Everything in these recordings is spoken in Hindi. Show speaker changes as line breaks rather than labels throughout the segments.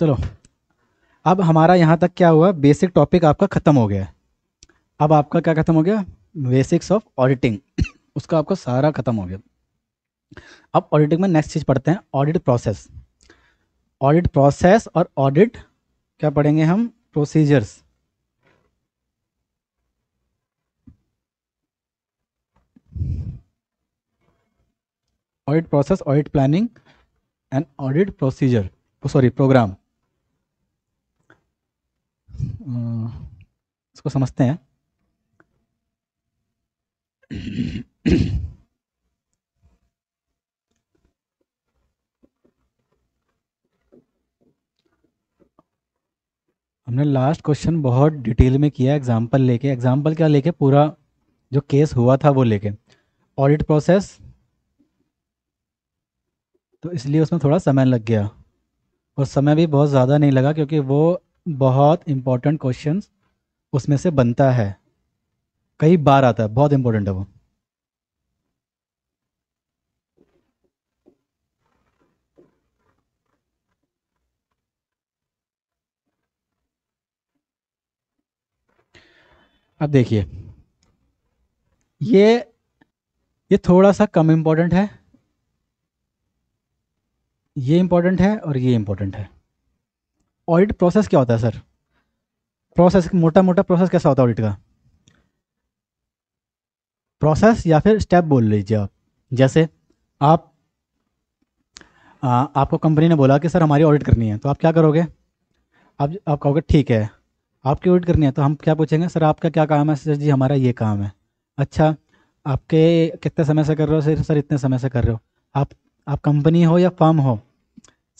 चलो अब हमारा यहाँ तक क्या हुआ बेसिक टॉपिक आपका ख़त्म हो गया अब आपका क्या ख़त्म हो गया बेसिक्स ऑफ ऑडिटिंग उसका आपका सारा ख़त्म हो गया अब ऑडिटिंग में नेक्स्ट चीज़ पढ़ते हैं ऑडिट प्रोसेस ऑडिट प्रोसेस और ऑडिट क्या पढ़ेंगे हम procedures audit process audit planning and audit procedure sorry program इसको समझते हैं हमने लास्ट क्वेश्चन बहुत डिटेल में किया एग्जाम्पल लेके एग्जाम्पल क्या लेके पूरा जो केस हुआ था वो लेके ऑडिट प्रोसेस तो इसलिए उसमें थोड़ा समय लग गया और समय भी बहुत ज़्यादा नहीं लगा क्योंकि वो बहुत इंपॉर्टेंट क्वेश्चन उसमें से बनता है कई बार आता है बहुत इंपॉर्टेंट है वो अब देखिए ये ये थोड़ा सा कम इंपॉर्टेंट है ये इंपॉर्टेंट है और ये इंपॉर्टेंट है ऑडिट प्रोसेस क्या होता है सर प्रोसेस मोटा मोटा प्रोसेस कैसा होता है ऑडिट का प्रोसेस या फिर स्टेप बोल लीजिए आप जैसे आप आ, आपको कंपनी ने बोला कि सर हमारी ऑडिट करनी है तो आप क्या करोगे आप आप कहोगे ठीक है आपकी ऑडिट करनी है तो हम क्या पूछेंगे सर आपका क्या काम है सर जी हमारा ये काम है अच्छा आपके कितने समय से कर रहे हो सर सर इतने समय से कर रहे हो आप आप कंपनी हो या फर्म हो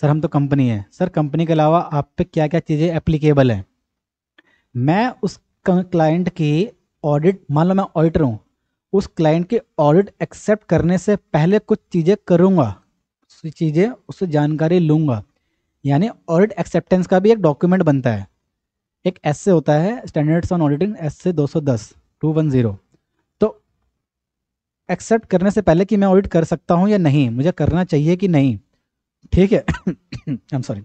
सर हम तो कंपनी है सर कंपनी के अलावा आप पे क्या क्या चीज़ें एप्लीकेबल हैं मैं उस क्लाइंट की ऑडिट मान लो मैं ऑडिटर हूँ उस क्लाइंट की ऑडिट एक्सेप्ट करने से पहले कुछ चीज़ें करूँगा चीज़ें उससे जानकारी लूँगा यानी ऑडिट एक्सेप्टेंस का भी एक डॉक्यूमेंट बनता है एक एस से होता है स्टैंडर्ड्स ऑन ऑडिटिंग एस से दो सौ दस टू वन ज़ीरो तो एक्सेप्ट करने से पहले कि मैं ऑडिट कर सकता हूँ या नहीं मुझे करना चाहिए कि नहीं ठीक है आई एम सॉरी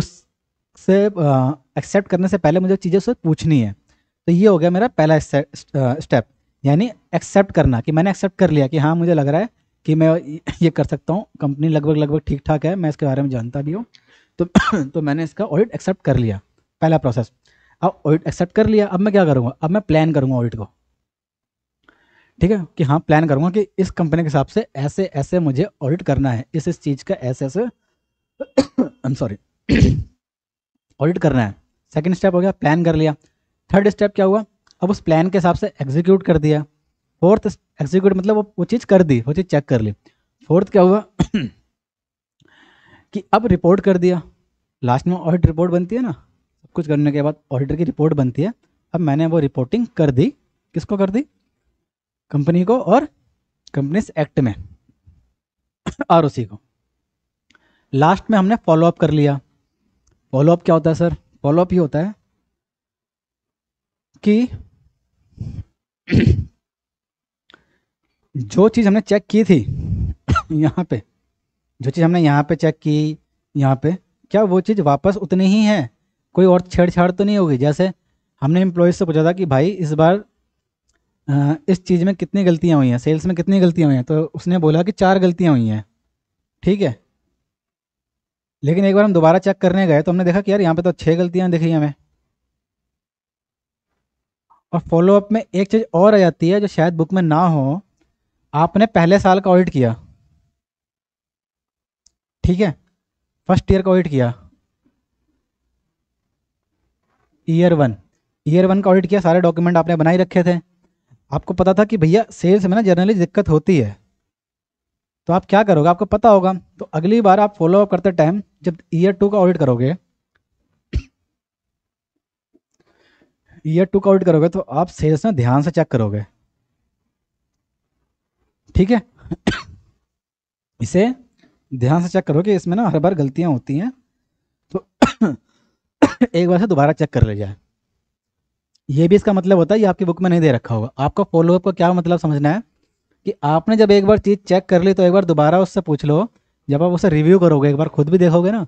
उससे एक्सेप्ट करने से पहले मुझे चीज़ें उससे पूछनी है तो ये हो गया मेरा पहला स्टेप यानी एक्सेप्ट करना कि मैंने एक्सेप्ट कर लिया कि हाँ मुझे लग रहा है कि मैं ये कर सकता हूँ कंपनी लगभग लगभग ठीक ठाक है मैं इसके बारे में जानता भी हूँ तो तो मैंने इसका ऑडिट एक्सेप्ट कर लिया पहला प्रोसेस अब ऑडिट एक्सेप्ट कर लिया अब मैं क्या करूँगा अब मैं प्लान करूँगा ऑडिट को ठीक है कि हाँ प्लान करूंगा कि इस कंपनी के हिसाब से ऐसे ऐसे मुझे ऑडिट करना है इस इस चीज़ का ऐसे ऐसे आई सॉरी ऑडिट करना है सेकेंड स्टेप हो गया प्लान कर लिया थर्ड स्टेप क्या हुआ अब उस प्लान के हिसाब से एग्जीक्यूट कर दिया फोर्थ एग्जीक्यूट मतलब वो वो चीज़ कर दी वो चीज़ चेक कर ली फोर्थ क्या हुआ कि अब रिपोर्ट कर दिया लास्ट में ऑडिट रिपोर्ट बनती है ना सब कुछ करने के बाद ऑडिटर की रिपोर्ट बनती है अब मैंने वो रिपोर्टिंग कर दी किसको कर दी कंपनी को और कंपनीज एक्ट में आर को लास्ट में हमने फॉलोअप कर लिया फॉलोअप क्या होता है सर फॉलोअप ये होता है कि जो चीज़ हमने चेक की थी यहाँ पे जो चीज़ हमने यहाँ पे चेक की यहाँ पे क्या वो चीज़ वापस उतनी ही है कोई और छेड़छाड़ तो नहीं होगी जैसे हमने एम्प्लॉयज़ से पूछा था कि भाई इस बार इस चीज़ में कितनी गलतियाँ हुई हैं सेल्स में कितनी गलतियाँ हुई हैं तो उसने बोला कि चार गलतियाँ हुई हैं ठीक है लेकिन एक बार हम दोबारा चेक करने गए तो हमने देखा कि यार यहाँ पे तो छः गलतियाँ रही हमें और फॉलोअप में एक चीज़ और आ जाती है जो शायद बुक में ना हो आपने पहले साल का ऑडिट किया ठीक है फर्स्ट ईयर का ऑडिट किया ईयर वन ईयर वन का ऑडिट किया सारे डॉक्यूमेंट आपने बनाई रखे थे आपको पता था कि भैया सेल्स में ना जनरली दिक्कत होती है तो आप क्या करोगे आपको पता होगा तो अगली बार आप फॉलोअप करते टाइम जब ईयर टू का ऑडिट करोगे ईयर टू का ऑडिट करोगे तो आप सेल्स ना ध्यान से चेक करोगे ठीक है इसे ध्यान से चेक करोगे इसमें ना हर बार गलतियां होती हैं तो एक बार से दोबारा चेक कर ले जाए ये भी इसका मतलब होता है ये आपकी बुक में नहीं दे रखा होगा आपका फॉलोअप का क्या मतलब समझना है कि आपने जब एक बार चीज़ चेक कर ली तो एक बार दोबारा उससे पूछ लो जब आप उसे रिव्यू करोगे एक बार खुद भी देखोगे ना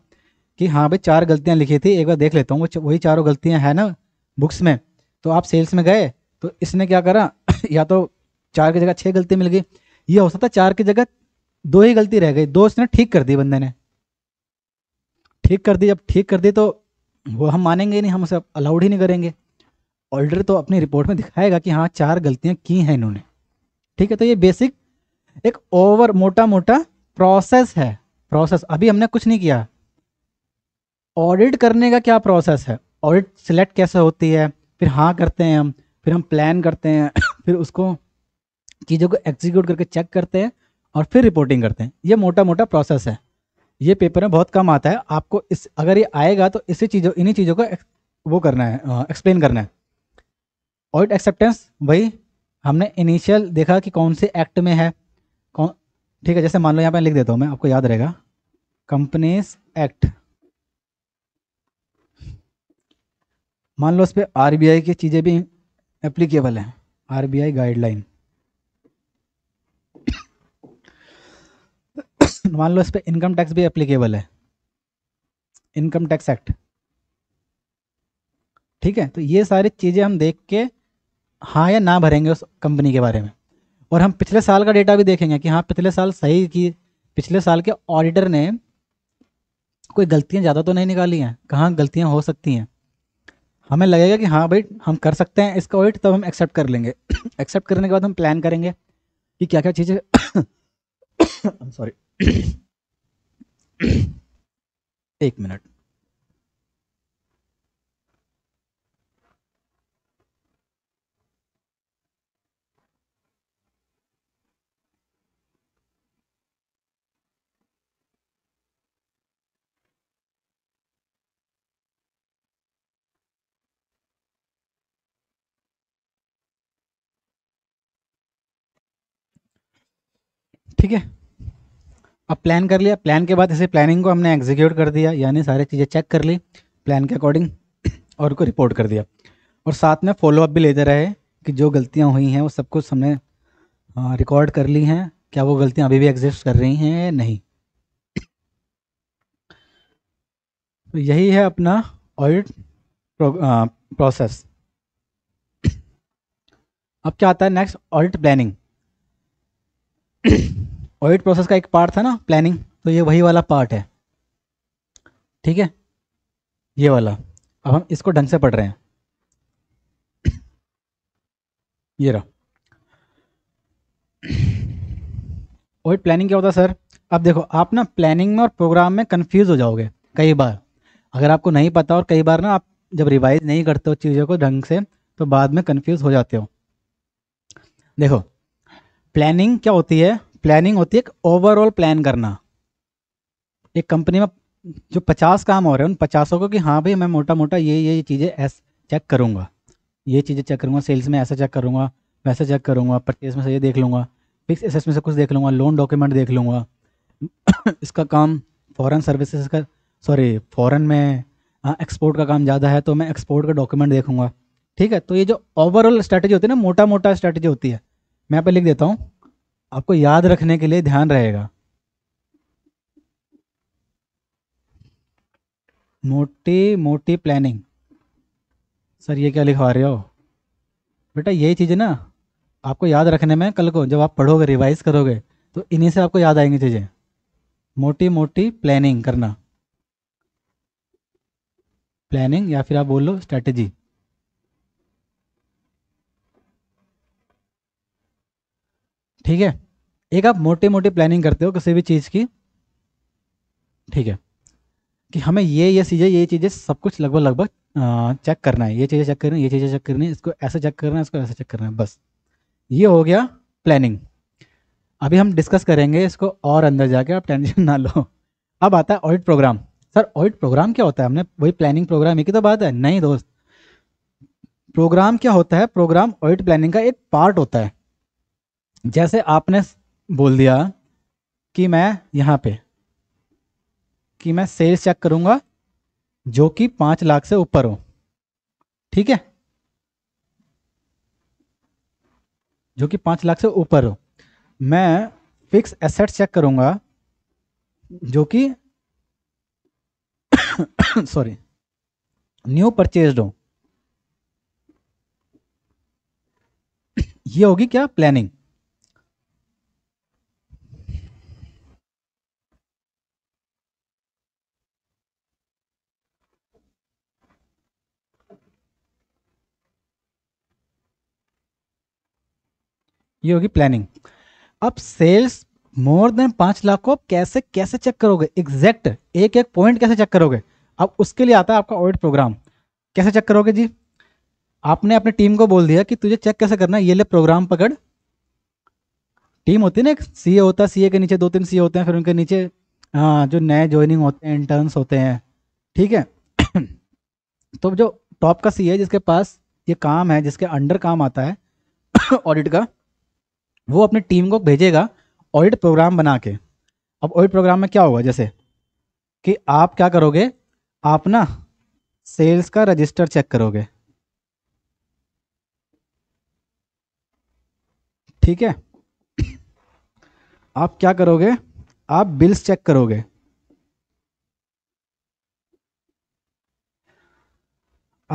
कि हाँ भाई चार गलतियाँ लिखी थी एक बार देख लेता हूँ वही चारों गलतियाँ हैं ना बुक्स में तो आप सेल्स में गए तो इसने क्या करा या तो चार की जगह छः गलती मिल गई ये हो सकता चार की जगह दो ही गलती रह गई दो उसने ठीक कर दी बंदे ने ठीक कर दी जब ठीक कर दी तो वो हम मानेंगे नहीं हम उसे अलाउड ही नहीं करेंगे ऑडिटर तो अपनी रिपोर्ट में दिखाएगा कि हाँ चार गलतियां की हैं इन्होंने ठीक है तो ये बेसिक एक ओवर मोटा मोटा प्रोसेस है प्रोसेस अभी हमने कुछ नहीं किया ऑडिट करने का क्या प्रोसेस है ऑडिट सिलेक्ट कैसे होती है फिर हाँ करते हैं हम फिर हम प्लान करते हैं फिर उसको चीज़ों को एग्जीक्यूट करके चेक करते हैं और फिर रिपोर्टिंग करते हैं ये मोटा मोटा प्रोसेस है ये पेपर में बहुत कम आता है आपको इस अगर ये आएगा तो इसी चीज़ों इन्हीं चीज़ों को वो करना है एक्सप्लेन करना है ऑडिट एक्सेप्टेंस वही हमने इनिशियल देखा कि कौन से एक्ट में है कौन ठीक है जैसे मान लो यहाँ पे लिख देता हूँ मैं आपको याद रहेगा कंपनीज एक्ट मान लो उस पर आर की चीज़ें भी एप्लीकेबल हैं आर गाइडलाइन मान लो इस पर इनकम टैक्स भी एप्लीकेबल है इनकम टैक्स एक्ट ठीक है तो ये सारी चीज़ें हम देख के हाँ या ना भरेंगे उस कंपनी के बारे में और हम पिछले साल का डेटा भी देखेंगे कि हाँ पिछले साल सही की पिछले साल के ऑडिटर ने कोई गलतियाँ ज़्यादा तो नहीं निकाली हैं कहाँ गलतियाँ हो सकती हैं हमें लगेगा कि हाँ भाई हम कर सकते हैं इसका ऑडिट तब हम एक्सेप्ट कर लेंगे एक्सेप्ट करने के बाद हम प्लान करेंगे कि क्या क्या चीज़ें सॉरी एक मिनट ठीक है अब प्लान कर लिया प्लान के बाद इसे प्लानिंग को हमने एग्जीक्यूट कर दिया यानी सारी चीज़ें चेक कर ली प्लान के अकॉर्डिंग और उनको रिपोर्ट कर दिया और साथ में फॉलोअप भी लेते रहे कि जो गलतियाँ हुई हैं वो सब कुछ हमने रिकॉर्ड कर ली हैं क्या वो गलतियाँ अभी भी एग्जिस्ट कर रही हैं या नहीं तो यही है अपना ऑडिट प्रोसेस अब क्या आता है next audit planning audit process का एक पार्ट था ना प्लानिंग तो ये वही वाला पार्ट है ठीक है ये वाला अब हम इसको ढंग से पढ़ रहे हैं ये रहा ऑडिट प्लानिंग क्या होता है सर अब देखो आप ना प्लानिंग में और प्रोग्राम में कंफ्यूज हो जाओगे कई बार अगर आपको नहीं पता और कई बार ना आप जब रिवाइज नहीं करते हो चीज़ों को ढंग से तो बाद में कंफ्यूज हो जाते हो देखो प्लानिंग क्या होती है प्लानिंग होती है एक ओवरऑल प्लान करना एक कंपनी में जो पचास काम हो रहे हैं उन पचासों को कि हाँ भाई मैं मोटा मोटा ये ये चीज़ें ऐस चेक करूँगा ये चीज़ें चेक करूँगा सेल्स में ऐसा चेक करूँगा वैसा चेक करूँगा परचेज में से ये देख लूँगा फिक्स एसेस में से कुछ देख लूँगा लोन डॉक्यूमेंट देख लूँगा इसका काम फॉरेन सर्विसेज का सॉरी फॉरेन में एक्सपोर्ट हाँ, का काम ज़्यादा है तो मैं एक्सपोर्ट का डॉक्यूमेंट देखूँगा ठीक है तो ये जो ओवरऑल स्ट्रैटेजी होती है ना मोटा मोटा स्ट्रैटेजी होती है मैं यहाँ पर लिख देता हूँ आपको याद रखने के लिए ध्यान रहेगा मोटी मोटी प्लानिंग सर ये क्या लिखवा रहे हो बेटा यही चीज़ें ना आपको याद रखने में कल को जब आप पढ़ोगे रिवाइज करोगे तो इन्हीं से आपको याद आएंगी चीज़ें मोटी मोटी प्लानिंग करना प्लानिंग या फिर आप बोल लो स्ट्रैटेजी ठीक है एक आप मोटे मोटे प्लानिंग करते हो किसी भी चीज़ की ठीक है कि हमें ये ये चीज़ें ये चीज़ें सब कुछ लगभग लगभग चेक करना है ये चीज़ें चेक करनी है ये चीज़ें चेक करनी है इसको ऐसे चेक करना है इसको ऐसे चेक करना है बस ये हो गया प्लानिंग अभी हम डिस्कस करेंगे इसको और अंदर जाके आप टेंशन ना लो अब आता है audit program sir audit program क्या होता है हमने वही प्लानिंग प्रोग्राम एक ही तो बात है नहीं दोस्त प्रोग्राम क्या होता है प्रोग्राम ऑडिट प्लानिंग का एक पार्ट होता है जैसे आपने बोल दिया कि मैं यहाँ पे कि मैं सेल्स चेक करूँगा जो कि पाँच लाख से ऊपर हो ठीक है जो कि पाँच लाख से ऊपर हो मैं फिक्स एसेट चेक करूँगा जो कि सॉरी न्यू परचेज हो ये होगी क्या प्लानिंग ये होगी प्लानिंग अब सेल्स मोर देन पांच लाख को आप कैसे कैसे चेक करोगे एग्जैक्ट एक एक पॉइंट कैसे चेक करोगे अब उसके लिए आता है आपका ऑडिट प्रोग्राम कैसे चेक करोगे जी आपने अपनी टीम को बोल दिया कि तुझे चेक कैसे करना है ये ले प्रोग्राम पकड़ टीम होती है ना एक सी e होता है सीए e के नीचे दो तीन सीए e होते हैं फिर उनके नीचे आ, हाँ, जो नए ज्वाइनिंग होते हैं इंटर्न्स होते हैं ठीक है तो जो टॉप का सीए जिसके पास ये काम है जिसके अंडर काम आता है ऑडिट का वो अपनी टीम को भेजेगा ऑडिट प्रोग्राम बना के अब ऑडिट प्रोग्राम में क्या होगा जैसे कि आप क्या करोगे आप ना सेल्स का रजिस्टर चेक करोगे ठीक है आप क्या करोगे आप बिल्स चेक करोगे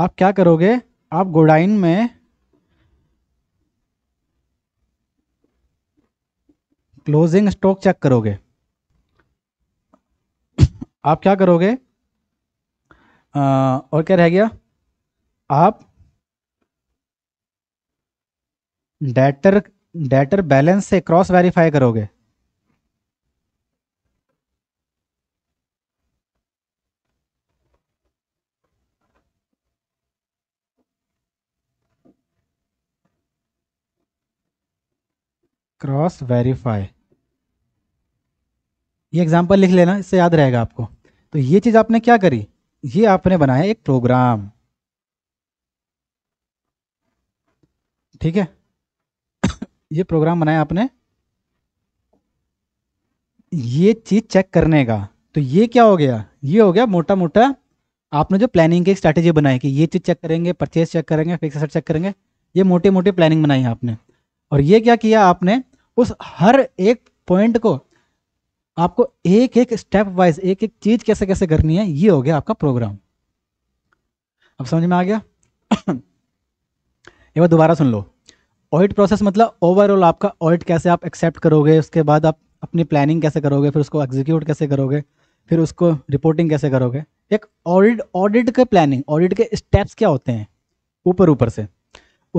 आप क्या करोगे आप गोडाइन में क्लोजिंग स्टॉक चेक करोगे आप क्या करोगे आ, और क्या रह गया आप डेटर डेटर बैलेंस से क्रॉस वेरीफाई करोगे क्रॉस वेरीफाई ये एग्जाम्पल लिख लेना इससे याद रहेगा आपको तो ये चीज़ आपने क्या करी ये आपने बनाया एक प्रोग्राम ठीक है ये प्रोग्राम बनाया आपने ये चीज़ चेक करने का तो ये क्या हो गया ये हो गया मोटा मोटा आपने जो प्लानिंग की स्ट्रेटेजी बनाई कि ये चीज़ चेक करेंगे परचेज चेक करेंगे फिक्स असेट चेक करेंगे ये मोटी मोटी प्लानिंग बनाई है आपने और ये क्या किया आपने उस हर एक पॉइंट को आपको एक एक स्टेप वाइज एक एक चीज कैसे कैसे करनी है ये हो गया आपका प्रोग्राम अब समझ में आ गया एक बार दोबारा सुन लो ऑडिट प्रोसेस मतलब ओवरऑल आपका ऑडिट कैसे आप एक्सेप्ट करोगे उसके बाद आप अपनी प्लानिंग कैसे करोगे फिर उसको एग्जीक्यूट कैसे करोगे फिर उसको रिपोर्टिंग कैसे करोगे एक ऑडिट ऑडिट के प्लानिंग ऑडिट के स्टेप्स क्या होते हैं ऊपर ऊपर से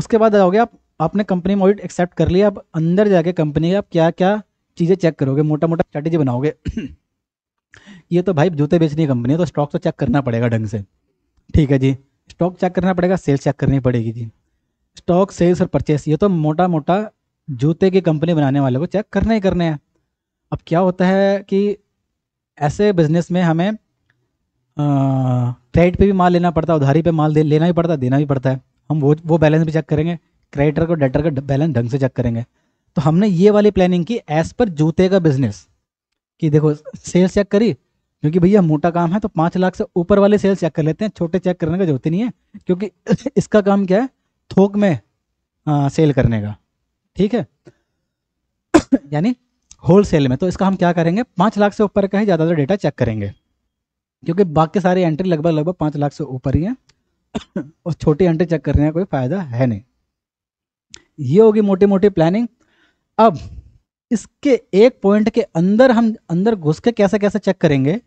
उसके बाद आओगे आप आपने कंपनी में ऑडिट एक्सेप्ट कर लिया अब अंदर जाके कंपनी आप क्या क्या चीज़ें चेक करोगे मोटा मोटा स्ट्रेटेजी बनाओगे ये तो भाई जूते बेचने की कंपनी है तो स्टॉक तो चेक करना पड़ेगा ढंग से ठीक है जी स्टॉक चेक करना पड़ेगा सेल्स चेक करनी पड़ेगी जी स्टॉक सेल्स और परचेस ये तो मोटा मोटा जूते की कंपनी बनाने वाले को चेक करने ही करने हैं अब क्या होता है कि ऐसे बिजनेस में हमें क्रेडिट पे भी माल लेना पड़ता है उधारी पे माल लेना भी पड़ता है देना भी पड़ता है हम वो वो बैलेंस भी चेक करेंगे क्रेडिटर को डेटर का बैलेंस ढंग से चेक करेंगे तो हमने ये वाली प्लानिंग की एज पर जूते का बिजनेस कि देखो सेल्स चेक करी क्योंकि भैया मोटा काम है तो पांच लाख से ऊपर वाले सेल्स चेक कर लेते हैं छोटे चेक करने का जरूरत नहीं है क्योंकि इसका काम क्या है थोक में आ, सेल करने का ठीक है यानी होल सेल में तो इसका हम क्या करेंगे पांच लाख से ऊपर का ही ज़्यादातर डेटा चेक करेंगे क्योंकि बाकी सारी एंट्री लगभग लगभग पांच लाख से ऊपर ही है और छोटी एंट्री चेक करने का कोई फ़ायदा है नहीं ये होगी मोटी मोटी प्लानिंग अब इसके एक पॉइंट के अंदर हम अंदर घुस के कैसे कैसे चेक करेंगे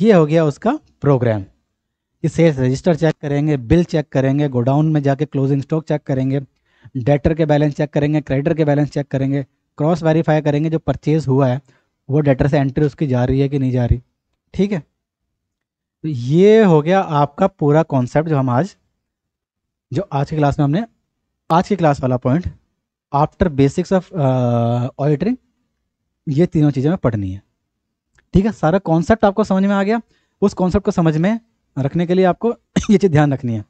ये हो गया उसका प्रोग्राम ये सेल्स रजिस्टर चेक करेंगे बिल चेक करेंगे गोडाउन में जाके क्लोजिंग स्टॉक चेक करेंगे डेटर के बैलेंस चेक करेंगे क्रेडिटर के बैलेंस चेक करेंगे क्रॉस वेरीफाई करेंगे जो परचेज हुआ है वो डेटर से एंट्री उसकी जा रही है कि नहीं जा रही ठीक है तो ये हो गया आपका पूरा कॉन्सेप्ट जो हम आज जो आज की क्लास में हमने आज की क्लास वाला point after basics of auditing ये तीनों चीज़ें हमें पढ़नी है ठीक है सारा कॉन्सेप्ट आपको समझ में आ गया उस कॉन्सेप्ट को समझ में रखने के लिए आपको ये चीज़ ध्यान रखनी है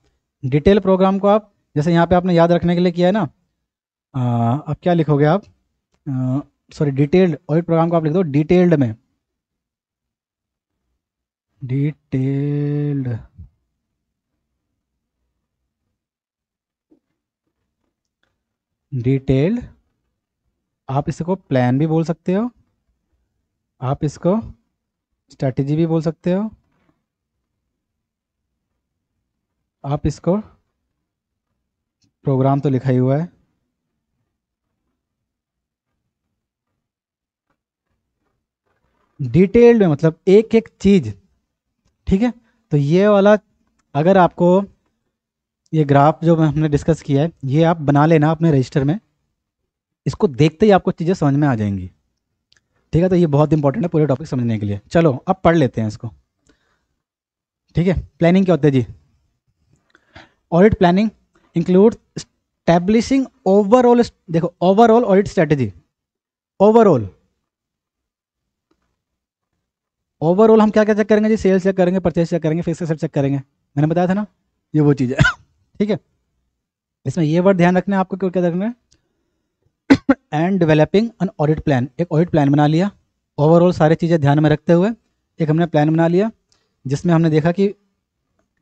डिटेल प्रोग्राम को आप जैसे यहाँ पे आपने याद रखने के लिए किया है ना uh, अब क्या लिखोगे आप सॉरी डिटेल्ड ऑडिट प्रोग्राम को आप लिख दो डिटेल्ड में डिटेल्ड डिटेल्ड आप इसको प्लान भी बोल सकते हो आप इसको स्ट्रैटेजी भी बोल सकते हो आप इसको प्रोग्राम तो लिखा ही हुआ है डिटेल्ड में मतलब एक एक चीज ठीक है तो ये वाला अगर आपको ये ग्राफ जो हमने डिस्कस किया है ये आप बना लेना अपने रजिस्टर में इसको देखते ही आपको चीज़ें समझ में आ जाएंगी ठीक है तो ये बहुत इंपॉर्टेंट है पूरे टॉपिक समझने के लिए चलो अब पढ़ लेते हैं इसको ठीक है प्लानिंग क्या होती है जी audit planning include establishing overall देखो overall audit strategy overall overall हम क्या क्या चेक करेंगे जी सेल्स चेक करेंगे परचेज चेक करेंगे फिक्स चेक करेंगे मैंने बताया था ना ये वो चीज़ है ठीक है इसमें ये वर्ड ध्यान रखना है आपको क्यों क्या रखना है and developing an audit plan एक ऑडिट प्लान बना लिया ओवरऑल सारी चीज़ें ध्यान में रखते हुए एक हमने प्लान बना लिया जिसमें हमने देखा कि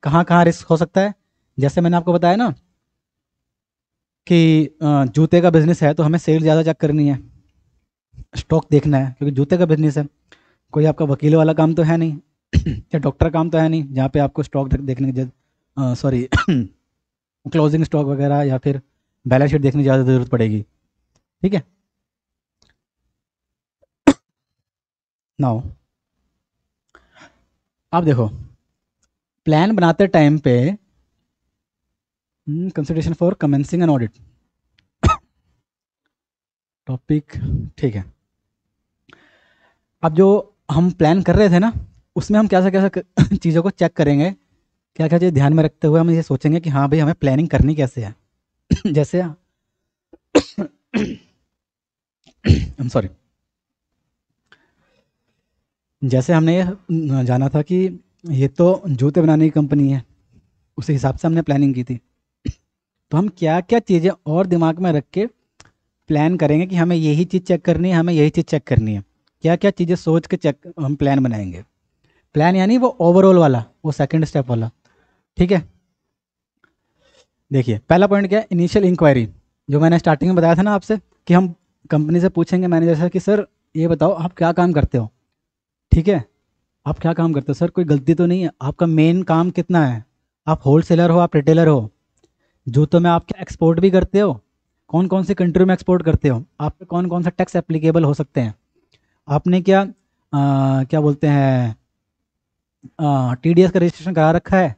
कहाँ कहाँ रिस्क हो सकता है जैसे मैंने आपको बताया ना कि जूते का बिजनेस है तो हमें सेल ज़्यादा चेक करनी है स्टॉक देखना है क्योंकि जूते का बिजनेस है कोई आपका वकील वाला काम तो है नहीं या डॉक्टर काम तो है नहीं जहाँ पे आपको स्टॉक देखने की सॉरी क्लोजिंग स्टॉक वगैरह या फिर बैलेंस शीट देखने की ज़्यादा ज़रूरत पड़ेगी ठीक है नाउ आप देखो प्लान बनाते टाइम पे consideration for commencing an audit topic ठीक है अब जो हम प्लान कर रहे थे ना उसमें हम कैसा कैसा चीज़ों को चेक करेंगे क्या क्या चीज़ ध्यान में रखते हुए हम ये सोचेंगे कि हाँ भाई हमें प्लानिंग करनी कैसे है जैसे सॉरी जैसे हमने ये जाना था कि ये तो जूते बनाने की कंपनी है उसी हिसाब से हमने प्लानिंग की थी तो हम क्या क्या चीज़ें और दिमाग में रख के प्लान करेंगे कि हमें यही चीज़ चेक करनी है हमें यही चीज़ चेक करनी है क्या क्या चीज़ें सोच के चेक हम प्लान बनाएंगे प्लान यानी वो ओवरऑल वाला वो सेकंड स्टेप वाला ठीक है देखिए पहला पॉइंट क्या है इनिशियल इंक्वायरी जो मैंने स्टार्टिंग में बताया था ना आपसे कि हम कंपनी से पूछेंगे मैनेजर से कि सर ये बताओ आप क्या काम करते हो ठीक है आप क्या काम करते हो सर कोई गलती तो नहीं है आपका मेन काम कितना है आप होल सेलर हो आप रिटेलर हो जूतों में आप क्या एक्सपोर्ट भी करते हो कौन कौन सी कंट्री में एक्सपोर्ट करते हो आप कौन कौन सा टैक्स एप्लीकेबल हो सकते हैं आपने क्या आ, क्या बोलते हैं टी का रजिस्ट्रेशन करा रखा है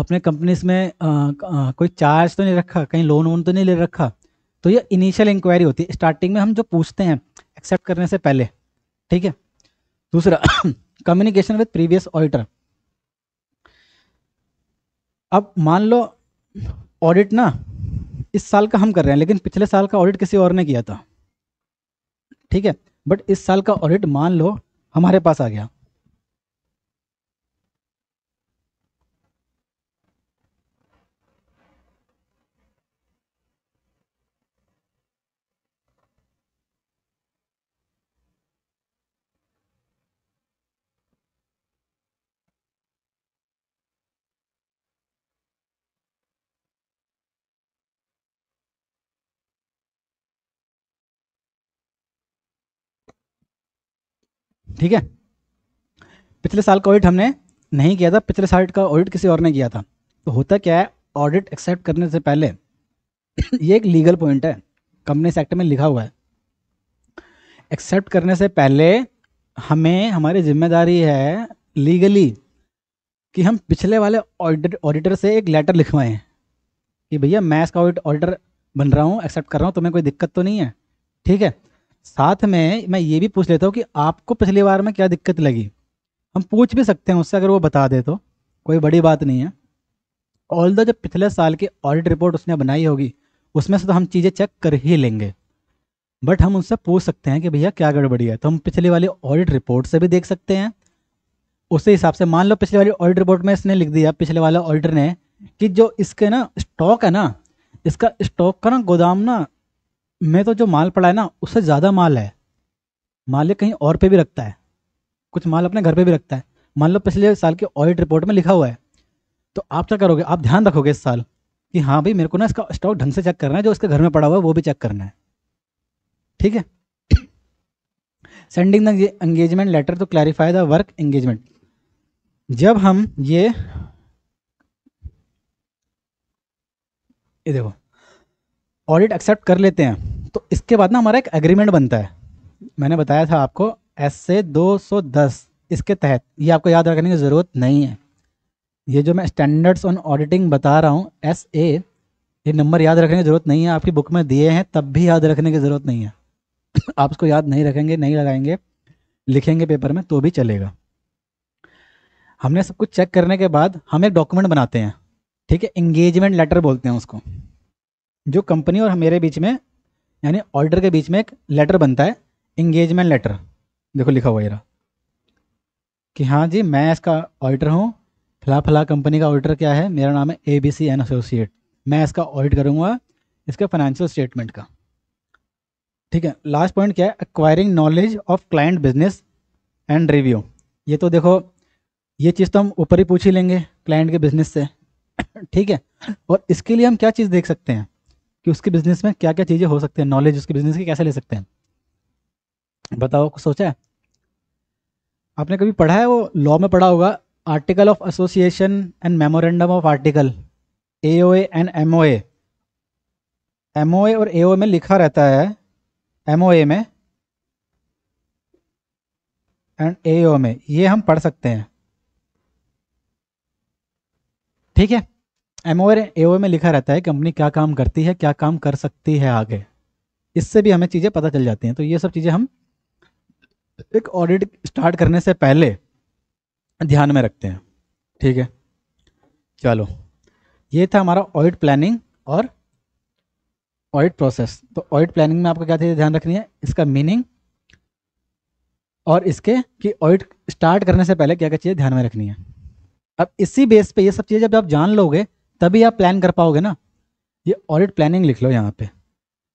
अपने कंपनीज में आ, आ, कोई चार्ज तो नहीं रखा कहीं लोन वोन तो नहीं ले रखा तो ये इनिशियल इंक्वायरी होती है स्टार्टिंग में हम जो पूछते हैं एक्सेप्ट करने से पहले ठीक है दूसरा कम्युनिकेशन विद प्रीवियस ऑडिटर अब मान लो ऑडिट ना इस साल का हम कर रहे हैं लेकिन पिछले साल का ऑडिट किसी और ने किया था ठीक है बट इस साल का ऑडिट मान लो हमारे पास आ गया ठीक है पिछले साल का ऑडिट हमने नहीं किया था पिछले साल का ऑडिट किसी और ने किया था तो होता क्या है ऑडिट एक्सेप्ट करने से पहले ये एक लीगल पॉइंट है कंपनी एक्ट में लिखा हुआ है एक्सेप्ट करने से पहले हमें हमारी जिम्मेदारी है लीगली कि हम पिछले वाले ऑडिट ऑडिटर से एक लेटर लिखवाएं कि भैया मैं इसका ऑडिट ऑडिटर बन रहा हूँ एक्सेप्ट कर रहा हूँ तुम्हें कोई दिक्कत तो नहीं है ठीक है साथ में मैं ये भी पूछ लेता हूँ कि आपको पिछली बार में क्या दिक्कत लगी हम पूछ भी सकते हैं उससे अगर वो बता दे तो कोई बड़ी बात नहीं है ऑल द जब पिछले साल की ऑडिट रिपोर्ट उसने बनाई होगी उसमें से तो हम चीज़ें चेक कर ही लेंगे बट हम उनसे पूछ सकते हैं कि भैया क्या गड़बड़ी है तो हम पिछले वाली ऑडिट रिपोर्ट से भी देख सकते हैं उसी हिसाब से मान लो पिछले वाली ऑडिट रिपोर्ट में इसने लिख दिया पिछले वाले ऑडिटर ने कि जो इसके ना स्टॉक है ना इसका स्टॉक का ना गोदाम ना मैं तो जो माल पड़ा है ना उससे ज़्यादा माल है मालिक कहीं और पे भी रखता है कुछ माल अपने घर पे भी रखता है मान लो पिछले साल की ऑडिट रिपोर्ट में लिखा हुआ है तो आप क्या करोगे आप ध्यान रखोगे इस साल कि हाँ भाई मेरे को ना इसका स्टॉक ढंग से चेक करना है जो इसके घर में पड़ा हुआ है वो भी चेक करना है ठीक है सेंडिंग द एंगेजमेंट लेटर तो क्लैरिफाई द वर्क एंगेजमेंट जब हम ये ये देखो ऑडिट एक्सेप्ट कर लेते हैं इसके बाद ना हमारा एक एग्रीमेंट बनता है मैंने बताया था आपको एस से दो सौ दस इसके तहत ये आपको याद रखने की ज़रूरत नहीं है ये जो मैं स्टैंडर्ड्स ऑन ऑडिटिंग बता रहा हूँ एस ए ये नंबर याद रखने की ज़रूरत नहीं है आपकी बुक में दिए हैं तब भी याद रखने की ज़रूरत नहीं है आप इसको याद नहीं रखेंगे नहीं लगाएंगे लिखेंगे पेपर में तो भी चलेगा हमने सब कुछ चेक करने के बाद हम एक डॉक्यूमेंट बनाते हैं ठीक है इंगेजमेंट लेटर बोलते हैं उसको जो कंपनी और मेरे बीच में यानी ऑर्डर के बीच में एक लेटर बनता है इंगेजमेंट लेटर देखो लिखा हुआ जरा कि हाँ जी मैं इसका ऑडिटर हूँ फला फला कंपनी का ऑडिटर क्या है मेरा नाम है A B C and associate मैं इसका ऑडिट करूँगा इसके फाइनेंशियल स्टेटमेंट का ठीक है लास्ट पॉइंट क्या है acquiring knowledge of client business and review ये तो देखो ये चीज़ तो हम ऊपर ही पूछ ही लेंगे क्लाइंट के बिजनेस से ठीक है और इसके लिए हम क्या चीज़ देख सकते हैं कि उसके बिजनेस में क्या क्या चीज़ें हो सकती हैं नॉलेज उसके बिजनेस की कैसे ले सकते हैं बताओ कुछ सोचा है आपने कभी पढ़ा है वो लॉ में पढ़ा होगा article of association and memorandum of article A O and M O M O और ए में लिखा रहता है एम ओ में एंड ए में ये हम पढ़ सकते हैं ठीक है एम ओ एओ में लिखा रहता है कंपनी क्या काम करती है क्या काम कर सकती है आगे इससे भी हमें चीज़ें पता चल जाती हैं तो ये सब चीज़ें हम एक ऑडिट स्टार्ट करने से पहले ध्यान में रखते हैं ठीक है चलो ये था हमारा ऑडिट प्लानिंग और ऑडिट प्रोसेस तो ऑडिट प्लानिंग में आपको क्या चीज़ें ध्यान रखनी है इसका मीनिंग और इसके कि ऑडिट स्टार्ट करने से पहले क्या क्या चीज़ें ध्यान में रखनी है अब इसी बेस पे ये सब चीज़ें जब आप जान लोगे तभी आप प्लान कर पाओगे ना ये ऑडिट प्लानिंग लिख लो यहाँ पे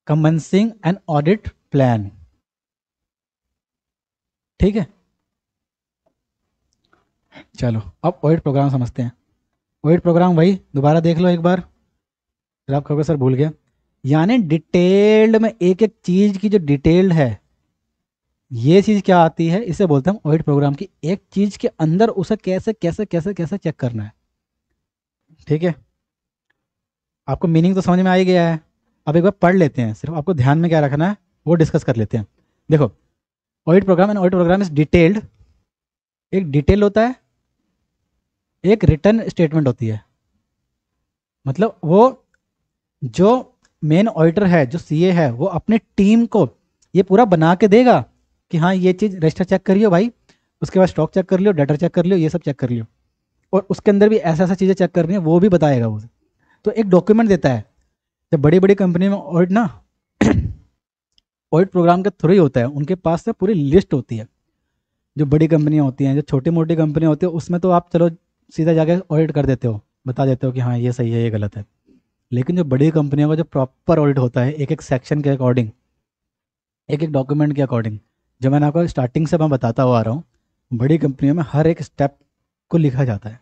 कमेंसिंग एन ऑडिट प्लान ठीक है चलो अब ऑडिट प्रोग्राम समझते हैं ऑडिट प्रोग्राम वही दोबारा देख लो एक बार आप कहोगे सर भूल गया यानी डिटेल्ड में एक एक चीज़ की जो डिटेल्ड है ये चीज़ क्या आती है इसे बोलते हैं ऑडिट प्रोग्राम की एक चीज़ के अंदर उसे कैसे कैसे कैसे कैसे चेक करना है ठीक है आपको मीनिंग तो समझ में आ ही गया है अब एक बार पढ़ लेते हैं सिर्फ आपको ध्यान में क्या रखना है वो डिस्कस कर लेते हैं देखो audit program and audit program is detailed एक डिटेल होता है एक रिटर्न स्टेटमेंट होती है मतलब वो जो मेन ऑडिटर है जो सीए है वो अपने टीम को ये पूरा बना के देगा कि हाँ ये चीज़ रजिस्टर चेक करियो भाई उसके बाद स्टॉक चेक कर लियो डेटर चेक कर लियो ये सब चेक कर लियो और उसके अंदर भी ऐसा ऐसा चीज़ें चेक करनी है वो भी बताएगा उसे तो एक डॉक्यूमेंट देता है जब बड़ी बड़ी कंपनी में ऑडिट ना ऑडिट प्रोग्राम के थ्रू ही होता है उनके पास से पूरी लिस्ट होती है जो बड़ी कंपनियाँ होती हैं जो छोटी मोटी कंपनियाँ होती है उसमें तो आप चलो सीधा जाके ऑडिट कर देते हो बता देते हो कि हाँ ये सही है ये गलत है लेकिन जो बड़ी कंपनियों का जो प्रॉपर ऑडिट होता है एक एक सेक्शन के अकॉर्डिंग एक एक डॉक्यूमेंट के अकॉर्डिंग जो मैंने आपको स्टार्टिंग से मैं बताता हुआ आ रहा हूँ बड़ी कंपनियों में हर एक स्टेप को लिखा जाता है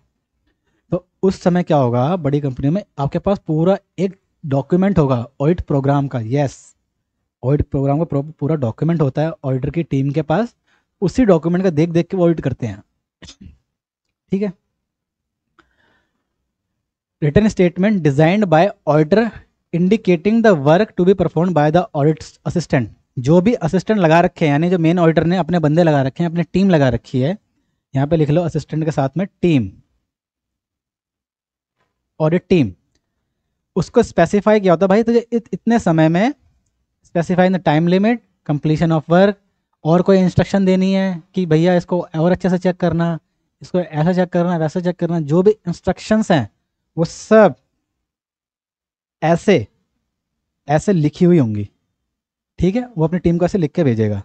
तो उस समय क्या होगा बड़ी कंपनी में आपके पास पूरा एक डॉक्यूमेंट होगा ऑडिट प्रोग्राम का यस ऑडिट प्रोग्राम का पूरा डॉक्यूमेंट होता है ऑडिटर की टीम के पास उसी डॉक्यूमेंट का देख देख के वो ऑडिट करते हैं ठीक है written statement designed by auditor indicating the work to be perform by the audit assistant जो भी असिस्टेंट लगा रखे हैं यानी जो मेन ऑडिटर ने अपने बंदे लगा रखे हैं अपनी टीम लगा रखी है यहाँ पे लिख लो असिस्टेंट के साथ में टीम ऑडिट टीम उसको स्पेसिफाई किया होता भाई तुझे इत, इतने समय में specify the time limit completion of work और कोई इंस्ट्रक्शन देनी है कि भैया इसको और अच्छे से चेक करना इसको ऐसा चेक करना वैसा चेक करना जो भी इंस्ट्रक्शंस हैं वो सब ऐसे ऐसे लिखी हुई होंगी ठीक है वो अपनी टीम को ऐसे लिख के भेजेगा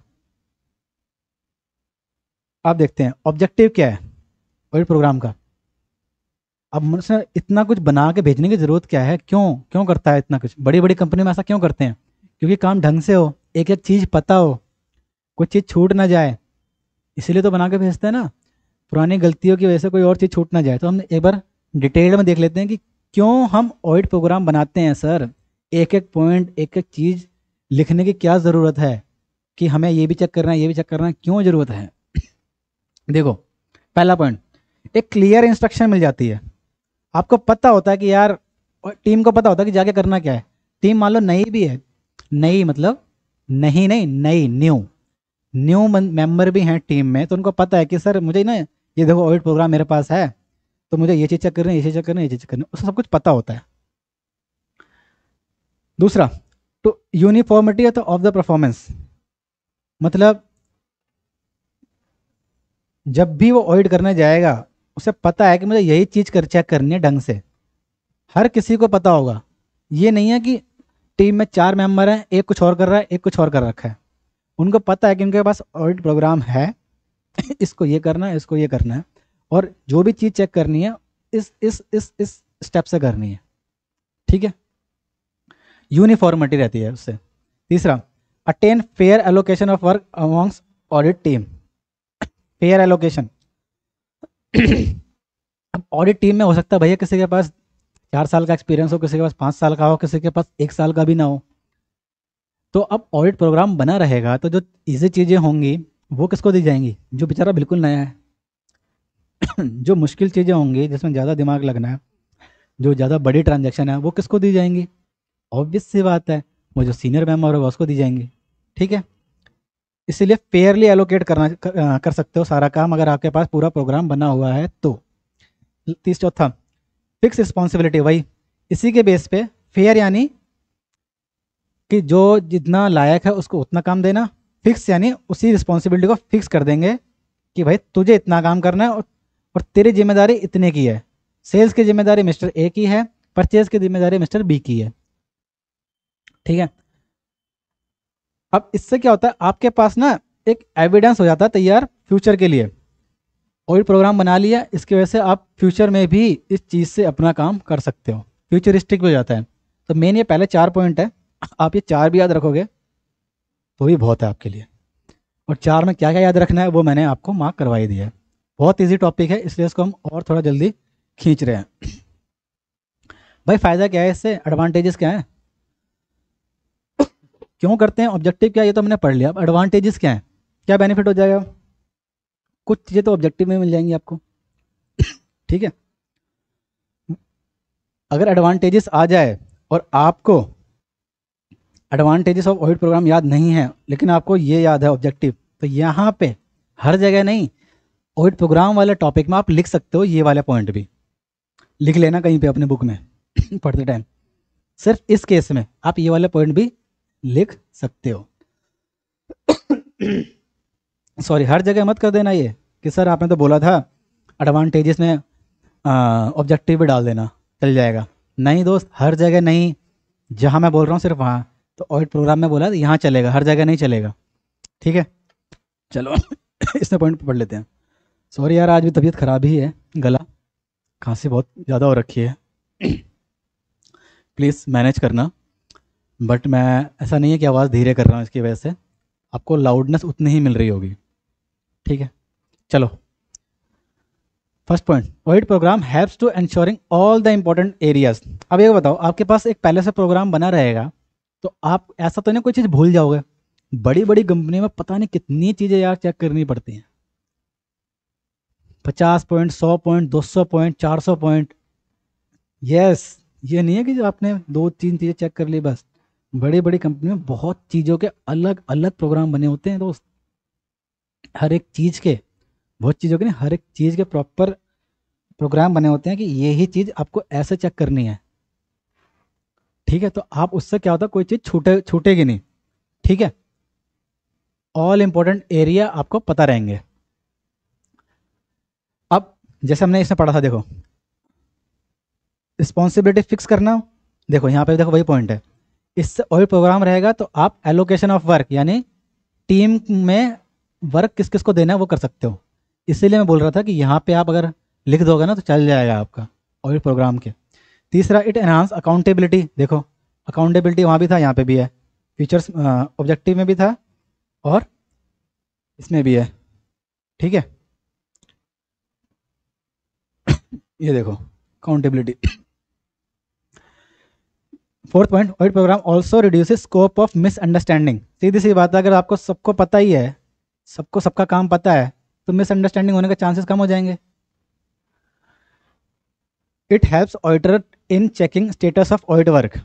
आप देखते हैं ऑब्जेक्टिव क्या है ऑडिट प्रोग्राम का अब मनुष्य इतना कुछ बना के भेजने की जरूरत क्या है क्यों क्यों करता है इतना कुछ बड़ी बड़ी कंपनी में ऐसा क्यों करते हैं क्योंकि काम ढंग से हो एक एक चीज़ पता हो कोई चीज़ छूट ना जाए इसीलिए तो बना के भेजते हैं ना पुरानी गलतियों की वजह से कोई और चीज़ छूट ना जाए तो हम एक बार डिटेल में देख लेते हैं कि क्यों हम ऑडिट प्रोग्राम बनाते हैं सर एक एक पॉइंट एक एक चीज़ लिखने की क्या ज़रूरत है कि हमें ये भी चेक करना है ये भी चेक करना है क्यों ज़रूरत है देखो पहला पॉइंट एक क्लियर इंस्ट्रक्शन मिल जाती है आपको पता होता है कि यार टीम को पता होता है कि जाके करना क्या है टीम मान लो नई भी है नई मतलब नहीं नहीं नई न्यू न्यू मेंबर भी हैं टीम में तो उनको पता है कि सर मुझे ना ये देखो ऑडिट प्रोग्राम मेरे पास है तो मुझे ये चीज़ चेक करनी ये चीज़ चेक करनी ये चीज़ चेक करनी उसको सब कुछ पता होता है दूसरा to uniformity of the performance मतलब जब भी वो ऑडिट करने जाएगा उसे पता है कि मुझे यही चीज़ कर चेक करनी है ढंग से हर किसी को पता होगा ये नहीं है कि टीम में चार मेंबर हैं एक कुछ और कर रहा है एक कुछ और कर रखा है उनको पता है कि उनके पास ऑडिट प्रोग्राम है इसको ये करना है इसको ये करना है और जो भी चीज़ चेक करनी है इस इस इस इस स्टेप से करनी है ठीक है यूनिफॉर्मिटी रहती है उससे तीसरा attain fair allocation of work amongst audit team fair allocation अब ऑडिट टीम में हो सकता है भैया किसी के पास चार साल का एक्सपीरियंस हो किसी के पास पाँच साल का हो किसी के पास एक साल का भी ना हो तो अब ऑडिट प्रोग्राम बना रहेगा तो जो ईजी चीज़ें होंगी वो किसको दी जाएंगी जो बेचारा बिल्कुल नया है जो मुश्किल चीज़ें होंगी जिसमें ज़्यादा दिमाग लगना है जो ज़्यादा बड़ी ट्रांजेक्शन है वो किसको दी जाएंगी ऑब्वियस सी बात है वो जो सीनियर मेम्बर होगा उसको दी जाएंगी ठीक है इसीलिए फेयरली एलोकेट करना कर सकते हो सारा काम अगर आपके पास पूरा प्रोग्राम बना हुआ है तो तीस चौथा फिक्स रिस्पॉन्सिबिलिटी वही इसी के बेस पे फेयर यानी कि जो जितना लायक है उसको उतना काम देना फिक्स यानी उसी रिस्पॉन्सिबिलिटी को फिक्स कर देंगे कि भाई तुझे इतना काम करना है और, और तेरी जिम्मेदारी इतने की है सेल्स की जिम्मेदारी मिस्टर ए की है परचेज की जिम्मेदारी मिस्टर बी की है ठीक है अब इससे क्या होता है आपके पास ना एक एविडेंस हो जाता है तैयार फ्यूचर के लिए और प्रोग्राम बना लिया इसकी वजह से आप फ्यूचर में भी इस चीज़ से अपना काम कर सकते हो फ्यूचरिस्टिक भी हो जाता है तो मेन ये पहले चार पॉइंट है आप ये चार भी याद रखोगे तो भी बहुत है आपके लिए और चार में क्या क्या याद रखना है वो मैंने आपको मार्क करवाई दिया है बहुत ईजी टॉपिक है इसलिए इसको हम और थोड़ा जल्दी खींच रहे हैं भाई फ़ायदा क्या है इससे एडवांटेजेस क्या हैं क्यों करते हैं ऑब्जेक्टिव क्या ये तो हमने पढ़ लिया अब एडवांटेजेस क्या हैं क्या बेनिफिट हो जाएगा कुछ चीज़ें तो ऑब्जेक्टिव में मिल जाएंगी आपको ठीक है अगर एडवांटेजेस आ जाए और आपको एडवांटेजेस ऑफ ऑडिट प्रोग्राम याद नहीं है लेकिन आपको ये याद है ऑब्जेक्टिव तो यहाँ पे हर जगह नहीं ऑडिट प्रोग्राम वाले टॉपिक में आप लिख सकते हो ये वाला पॉइंट भी लिख लेना कहीं पे अपने बुक में पढ़ते टाइम सिर्फ इस केस में आप ये वाले पॉइंट भी लिख सकते हो सॉरी हर जगह मत कर देना ये कि सर आपने तो बोला था एडवांटेजेस में ऑब्जेक्टिव भी डाल देना चल जाएगा नहीं दोस्त हर जगह नहीं जहाँ मैं बोल रहा हूँ सिर्फ वहाँ तो ऑडिट प्रोग्राम में बोला यहाँ चलेगा हर जगह नहीं चलेगा ठीक है चलो इसमें पॉइंट पढ़ लेते हैं सॉरी यार आज भी तबीयत ख़राब ही है गला खांसी बहुत ज़्यादा हो रखी है प्लीज़ मैनेज करना बट मैं ऐसा नहीं है कि आवाज़ धीरे कर रहा हूँ इसकी वजह से आपको लाउडनेस उतनी ही मिल रही होगी ठीक है चलो first point wide program helps to ensuring all the important areas अब ये बताओ आपके पास एक पहले से प्रोग्राम बना रहेगा तो आप ऐसा तो नहीं कोई चीज़ भूल जाओगे बड़ी बड़ी कंपनी में पता नहीं कितनी चीज़ें यार चेक करनी पड़ती हैं पचास पॉइंट सौ पॉइंट दो सौ पॉइंट चार सौ पॉइंट यस ये नहीं है कि आपने दो तीन चीज़ें चेक कर ली बस बड़ी बड़ी कंपनी में बहुत चीज़ों के अलग अलग प्रोग्राम बने होते हैं दोस्त हर एक चीज़ के बहुत चीज़ों के नहीं हर एक चीज़ के प्रॉपर प्रोग्राम बने होते हैं कि यही चीज़ आपको ऐसे चेक करनी है ठीक है तो आप उससे क्या होता है कोई चीज़ छूटे छूटेगी नहीं ठीक है ऑल इंपॉर्टेंट एरिया आपको पता रहेंगे अब जैसे हमने इसमें पढ़ा था देखो रिस्पॉन्सिबिलिटी फिक्स करना देखो यहां पे देखो वही पॉइंट है इससे और प्रोग्राम रहेगा तो आप एलोकेशन ऑफ वर्क यानी टीम में वर्क किस किस को देना है वो कर सकते हो इसीलिए मैं बोल रहा था कि यहाँ पे आप अगर लिख दोगे ना तो चल जाएगा आपका और प्रोग्राम के तीसरा इट एनहांस अकाउंटेबिलिटी देखो अकाउंटेबिलिटी वहाँ भी था यहाँ पे भी है फीचर्स ऑब्जेक्टिव में भी था और इसमें भी है ठीक है ये देखो accountability fourth point audit program also reduce scope of misunderstanding सीधी सी बात है अगर आपको सबको पता ही है सबको सबका काम पता है तो मिसअंडरस्टैंडिंग होने के चांसेस कम हो जाएंगे it helps auditor in checking status of audit work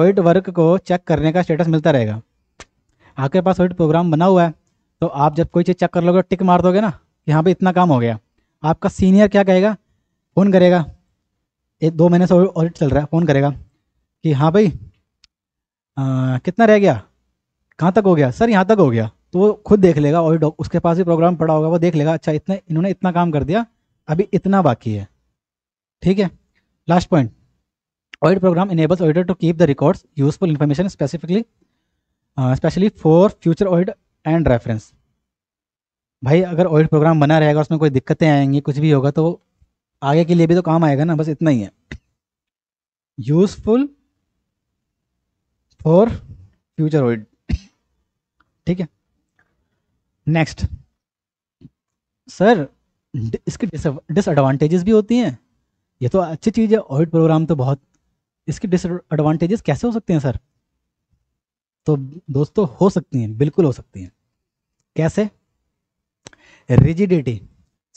audit work को चेक करने का स्टेटस मिलता रहेगा आपके पास ऑडिट प्रोग्राम बना हुआ है तो आप जब कोई चीज़ चेक कर लोगे टिक मार दोगे ना यहाँ पे इतना काम हो गया आपका सीनियर क्या कहेगा फोन करेगा एक दो महीने से ऑडिट चल रहा है फ़ोन करेगा कि हाँ भाई आ, कितना रह गया कहाँ तक हो गया सर यहाँ तक हो गया तो वो खुद देख लेगा ऑडिट उसके पास भी प्रोग्राम पड़ा होगा वो देख लेगा अच्छा इतने इन्होंने इतना काम कर दिया अभी इतना बाकी है ठीक है last point audit program enables auditor to keep the records useful information specifically specially for future audit and reference भाई अगर ऑडिट प्रोग्राम बना रहेगा उसमें कोई दिक्कतें आएंगी कुछ भी होगा तो आगे के लिए भी तो काम आएगा ना बस इतना ही है यूजफुल फॉर फ्यूचर होल्ड ठीक है नेक्स्ट सर इसके डिसएडवांटेजेस भी होती हैं ये तो अच्छी चीज़ है ऑडिट प्रोग्राम तो बहुत इसके डिसएडवांटेजेस कैसे हो सकते हैं सर तो दोस्तों तो हो सकती हैं बिल्कुल हो सकती हैं कैसे रिजिडिटी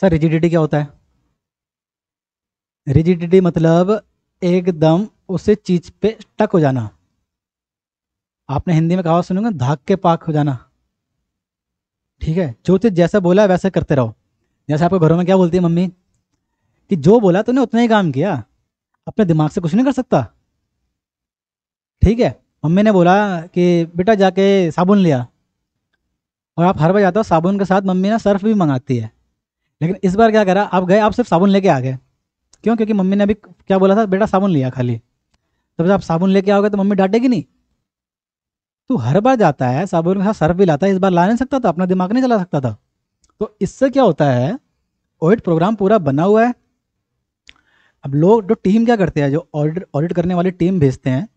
सर रिजिडिटी क्या होता है रिजिडिटी मतलब एकदम उसे चीज पे टक हो जाना आपने हिंदी में कहा सुनूंगा धाक के पाक हो जाना ठीक है जो चीज जैसा बोला वैसा करते रहो जैसे आपके घरों में क्या बोलती है मम्मी कि जो बोला तूने उतना ही काम किया अपने दिमाग से कुछ नहीं कर सकता ठीक है मम्मी ने बोला कि बेटा जाके साबुन लिया और आप हर बार जाते हो साबुन के साथ मम्मी ना सर्फ भी मंगाती है लेकिन इस बार क्या करा आप गए आप सिर्फ साबुन लेके आ गए क्यों क्योंकि मम्मी ने अभी क्या बोला था बेटा साबुन लिया खाली तो आप साबुन लेके आओगे तो मम्मी डांटेगी नहीं तो हर बार जाता है साबुन के साथ सर्फ भी लाता है इस बार ला नहीं सकता था तो अपना दिमाग नहीं चला सकता था तो इससे क्या होता है ऑडिट प्रोग्राम पूरा बना हुआ है अब लोग जो टीम क्या करते हैं जो ऑडिट ऑडिट करने वाली टीम भेजते हैं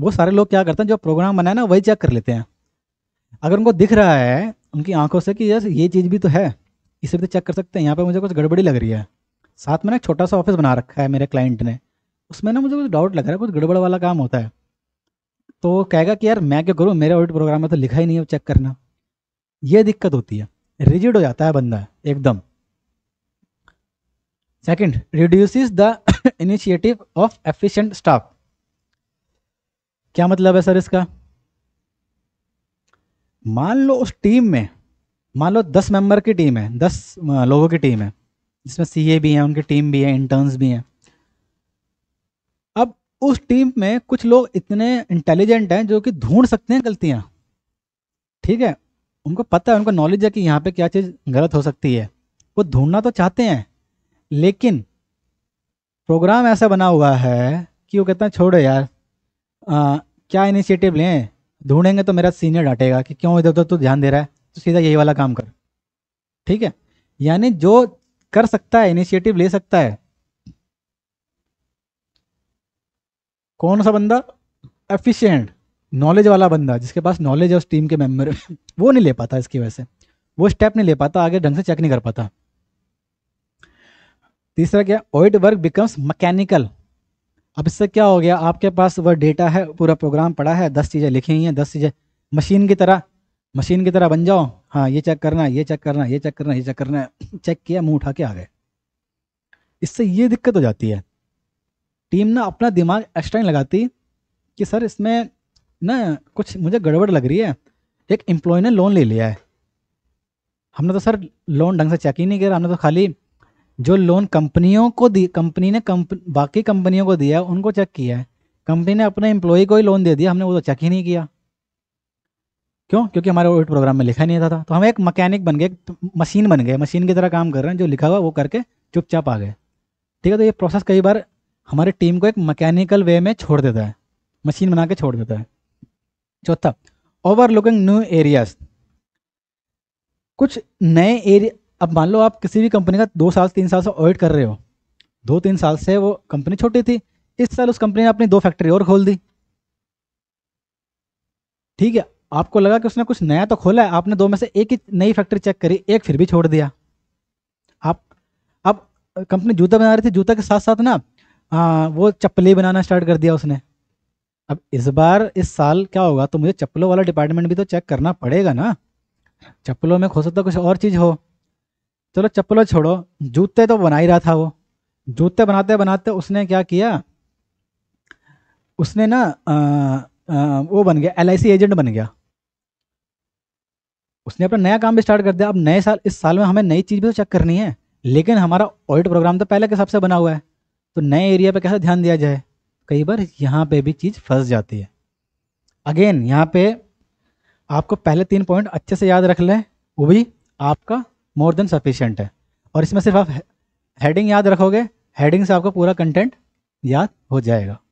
वो सारे लोग क्या करते हैं जो प्रोग्राम बनाए ना वही चेक कर लेते हैं अगर उनको दिख रहा है उनकी आंखों से कि यस ये चीज़ भी तो है इसे भी तो चेक कर सकते हैं यहाँ पर मुझे कुछ गड़बड़ी लग रही है साथ में ना एक छोटा सा ऑफिस बना रखा है मेरे क्लाइंट ने उसमें ना मुझे कुछ डाउट लग रहा है कुछ गड़बड़ वाला काम होता है तो कहेगा कि यार मैं क्या करूँ मेरे ऑडिट प्रोग्राम में तो लिखा ही नहीं है चेक करना ये दिक्कत होती है रिजिड हो जाता है बंदा एकदम second reduce the initiative of efficient staff क्या मतलब है सर इसका मान लो उस टीम में मान लो दस मेंबर की टीम है दस लोगों की टीम है जिसमें ए भी हैं उनकी टीम भी है इंटर्न्स भी हैं अब उस टीम में कुछ लोग इतने इंटेलिजेंट हैं जो कि ढूंढ सकते हैं गलतियां ठीक है उनको पता है उनको नॉलेज है कि यहाँ पे क्या चीज़ गलत हो सकती है वो ढूंढना तो चाहते हैं लेकिन प्रोग्राम ऐसा बना हुआ है कि वो कहते हैं छोड़ो यार आ, क्या इनिशिएटिव लें ढूंढेंगे तो मेरा सीनियर डांटेगा कि क्यों इधर उधर तो ध्यान दे रहा है तो सीधा यही वाला काम कर ठीक है यानी जो कर सकता है इनिशिएटिव ले सकता है कौन सा बंदा एफिशिएंट नॉलेज वाला बंदा जिसके पास नॉलेज है उस टीम के मेंबर वो नहीं ले पाता इसकी वजह से वो स्टेप नहीं ले पाता आगे ढंग से चेक नहीं कर पाता तीसरा क्या ऑइड वर्क बिकम्स मैकेनिकल अब इससे क्या हो गया आपके पास वह डेटा है पूरा प्रोग्राम पड़ा है दस चीज़ें लिखी हुई हैं दस चीज़ें मशीन की तरह मशीन की तरह बन जाओ हाँ ये चेक करना ये चेक करना ये चेक करना ये चेक करना चेक किया मुंह उठा के आ गए इससे ये दिक्कत हो जाती है टीम ना अपना दिमाग एक्स्ट्रा नहीं लगाती कि सर इसमें ना कुछ मुझे गड़बड़ लग रही है एक एम्प्लॉय ने लोन ले लिया है हमने तो सर लोन ढंग से चेक ही नहीं किया हमने तो खाली जो लोन कंपनियों को दी कंपनी ने कंप बाकी कंपनियों को दिया है उनको चेक किया है कंपनी ने अपने एम्प्लॉय को ही लोन दे दिया हमने वो तो चेक ही नहीं किया क्यों क्योंकि हमारे ऑडिट प्रोग्राम में लिखा नहीं था, था तो हम एक मकैनिक बन गए मशीन तो बन गए मशीन की तरह काम कर रहे हैं जो लिखा हुआ वो करके चुपचाप आ गए ठीक है तो ये प्रोसेस कई बार हमारे टीम को एक मकैनिकल वे में छोड़ देता है मशीन बना के छोड़ देता है चौथा ओवर लुकिंग न्यू एरियाज कुछ नए एरिया अब मान लो आप किसी भी कंपनी का दो साल तीन साल से ऑडिट कर रहे हो दो तीन साल से वो कंपनी छोटी थी इस साल उस कंपनी ने अपनी दो फैक्ट्री और खोल दी ठीक है आपको लगा कि उसने कुछ नया तो खोला है आपने दो में से एक ही नई फैक्ट्री चेक करी एक फिर भी छोड़ दिया आप अब कंपनी जूता बना रही थी जूता के साथ साथ ना आ, वो चप्पलें बनाना स्टार्ट कर दिया उसने अब इस बार इस साल क्या होगा तो मुझे चप्पलों वाला डिपार्टमेंट भी तो चेक करना पड़ेगा ना चप्पलों में हो तो सकता कुछ और चीज़ हो चलो चप्पलों छोड़ो जूते तो बना ही रहा था वो जूते बनाते बनाते उसने क्या किया उसने ना आ, आ, वो बन गया एल एजेंट बन गया उसने अपना नया काम भी स्टार्ट कर दिया अब नए साल इस साल में हमें नई चीज़ भी तो चेक करनी है लेकिन हमारा ऑडिट प्रोग्राम तो पहले के हिसाब से बना हुआ है तो नए एरिया पर कैसे ध्यान दिया जाए कई बार यहाँ पर भी चीज़ फंस जाती है अगेन यहाँ पे आपको पहले तीन पॉइंट अच्छे से याद रख लें वो भी आपका मोर देन सफिशेंट है और इसमें सिर्फ आप हेडिंग याद रखोगे हेडिंग से आपको पूरा कंटेंट याद हो जाएगा